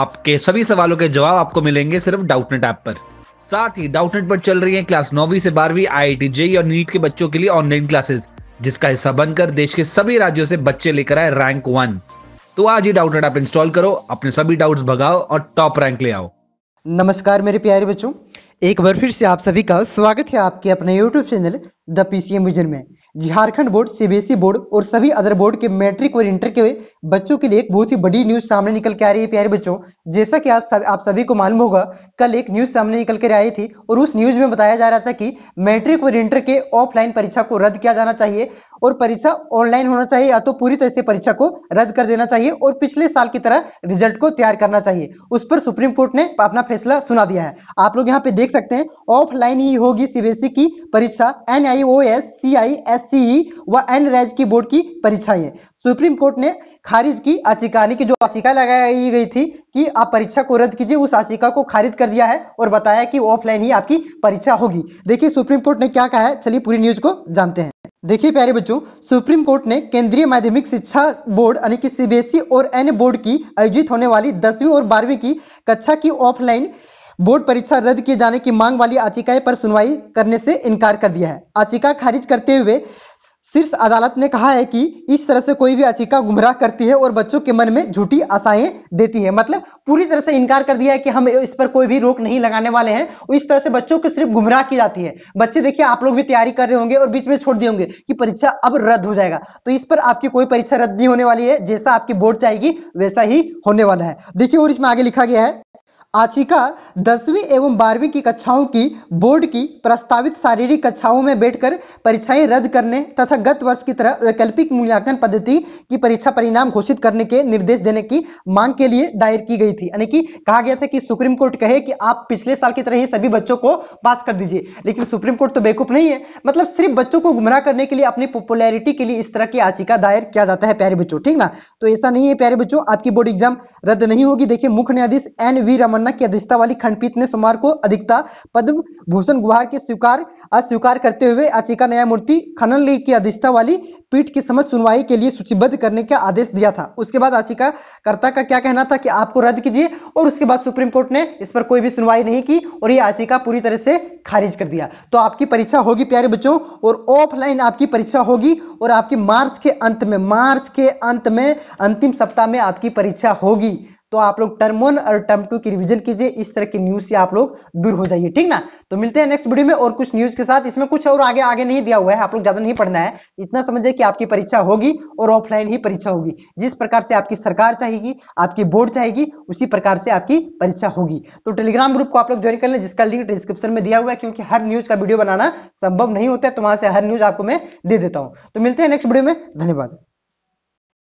आपके सभी सवालों के जवाब आपको मिलेंगे सिर्फ डाउटनेट ऐप पर साथ ही डाउटनेट पर चल रही है क्लास नौवीं से बारहवीं आई आई जेई और नीट के बच्चों के लिए ऑनलाइन क्लासेस जिसका हिस्सा बनकर देश के सभी राज्यों से बच्चे लेकर आए रैंक वन तो आज ही डाउटनेट ऐप इंस्टॉल करो अपने सभी डाउट्स भगाओ और टॉप रैंक ले आओ नमस्कार मेरे प्यारे बच्चों एक बार फिर से आप सभी का स्वागत है आपके अपने YouTube channel the PCM vision में Jharkhand board CBSE e board और सभी अदर बोर्ड के मैट्रिक और इंटर के बच्चों के लिए एक बहुत ही बड़ी न्यूज सामने निकल के आ रही है प्यारे बच्चों जैसा कि आप सब आप सभी को मालूम होगा कल एक न्यूज सामने निकल कर आई थी और उस न्यूज में बताया जा रहा था कि मैट्रिक और इंटर के ऑफलाइन परीक्षा को रद्द किया जाना चाहिए और परीक्षा ऑनलाइन होना चाहिए या तो पूरी तरह से परीक्षा को रद्द कर देना चाहिए और पिछले साल की तरह रिजल्ट को तैयार करना चाहिए उस पर सुप्रीम कोर्ट ने अपना फैसला सुना दिया है आप लोग यहाँ पे देख सकते हैं ऑफलाइन ही होगी सीबीएसई e की परीक्षा N I O S C I S C व एन रेज e e की बोर्ड की परीक्षा है सुप्रीम कोर्ट ने खारिज की यानी कि जो याचिका लगाई गई थी कि आप परीक्षा को रद्द कीजिए उस याचिका को खारिज कर दिया है और बताया कि ऑफलाइन ही आपकी परीक्षा होगी देखिए सुप्रीम कोर्ट ने क्या कहा है चलिए पूरी न्यूज को जानते हैं देखिए प्यारे बच्चों सुप्रीम कोर्ट ने केंद्रीय माध्यमिक शिक्षा बोर्ड यानी कि सीबीएसई और एन बोर्ड की आयोजित होने वाली दसवीं और बारहवीं की कक्षा की ऑफलाइन बोर्ड परीक्षा रद्द किए जाने की मांग वाली याचिकाएं पर सुनवाई करने से इनकार कर दिया है याचिका खारिज करते हुए शीर्ष अदालत ने कहा है कि इस तरह से कोई भी याचिका गुमराह करती है और बच्चों के मन में झूठी आशाएं देती है मतलब पूरी तरह से इनकार कर दिया है कि हम इस पर कोई भी रोक नहीं लगाने वाले हैं और इस तरह से बच्चों को सिर्फ गुमराह की जाती है बच्चे देखिए आप लोग भी तैयारी कर रहे होंगे और बीच में छोड़ दिए होंगे कि परीक्षा अब रद्द हो जाएगा तो इस पर आपकी कोई परीक्षा रद्द नहीं होने वाली है जैसा आपकी बोर्ड चाहेगी वैसा ही होने वाला है देखिए और इसमें आगे लिखा गया है आचिका दसवीं एवं बारहवीं की कक्षाओं की बोर्ड की प्रस्तावित शारीरिक कक्षाओं में बैठकर परीक्षाएं रद्द करने तथा गत वर्ष की तरह वैकल्पिक मूल्यांकन पद्धति की परीक्षा परिणाम घोषित करने के निर्देश देने की मांग के लिए दायर की गई थी यानी कि कहा गया था कि सुप्रीम कोर्ट कहे कि आप पिछले साल की तरह ही सभी बच्चों को पास कर दीजिए लेकिन सुप्रीम कोर्ट तो बेवकूफ नहीं है मतलब सिर्फ बच्चों को गुमराह करने के लिए अपनी पॉपुलैरिटी के लिए इस तरह की याचिका दायर किया जाता है प्यारे बच्चों ठीक ना तो ऐसा नहीं है प्यारे बच्चों आपकी बोर्ड एग्जाम रद्द नहीं होगी देखिए मुख्य न्यायाधीश एन वी रमन्ना की अध्यक्षता वाली खंडपीठ ने सोमवार को अधिकता पद्म भूषण गुहार के स्वीकार अस्वीकार करते हुए याचिका न्यायमूर्ति खनन लीग की अध्यक्षता वाली पीठ की समझ सुनवाई के लिए सूचीबद्ध करने का आदेश दिया था उसके बाद याचिकाकर्ता का क्या कहना था कि आपको रद्द कीजिए और उसके बाद सुप्रीम कोर्ट ने इस पर कोई भी सुनवाई नहीं की और ये याचिका पूरी तरह से खारिज कर दिया तो आपकी परीक्षा होगी प्यारे बच्चों और ऑफलाइन आपकी परीक्षा होगी और आपकी मार्च के अंत में मार्च के अंत में अंतिम सप्ताह में आपकी परीक्षा होगी तो आप लोग टर्म वन और टर्म टू की रिविजन कीजिए इस तरह की न्यूज से आप लोग दूर हो जाइए ठीक ना तो मिलते हैं नेक्स्ट वीडियो में और कुछ न्यूज के साथ इसमें कुछ और आगे आगे नहीं दिया हुआ है आप लोग ज्यादा नहीं पढ़ना है इतना समझे कि आपकी परीक्षा होगी और ऑफलाइन ही परीक्षा होगी जिस प्रकार से आपकी सरकार चाहेगी आपकी बोर्ड चाहेगी उसी प्रकार से आपकी परीक्षा होगी तो टेलीग्राम ग्रुप को आप लोग ज्वाइन कर लें जिसका लिंक डिस्क्रिप्शन में दिया हुआ है क्योंकि हर न्यूज का वीडियो बनाना संभव नहीं होता है तो वहां से हर न्यूज आपको मैं दे देता हूँ तो मिलते हैं नेक्स्ट वीडियो में धन्यवाद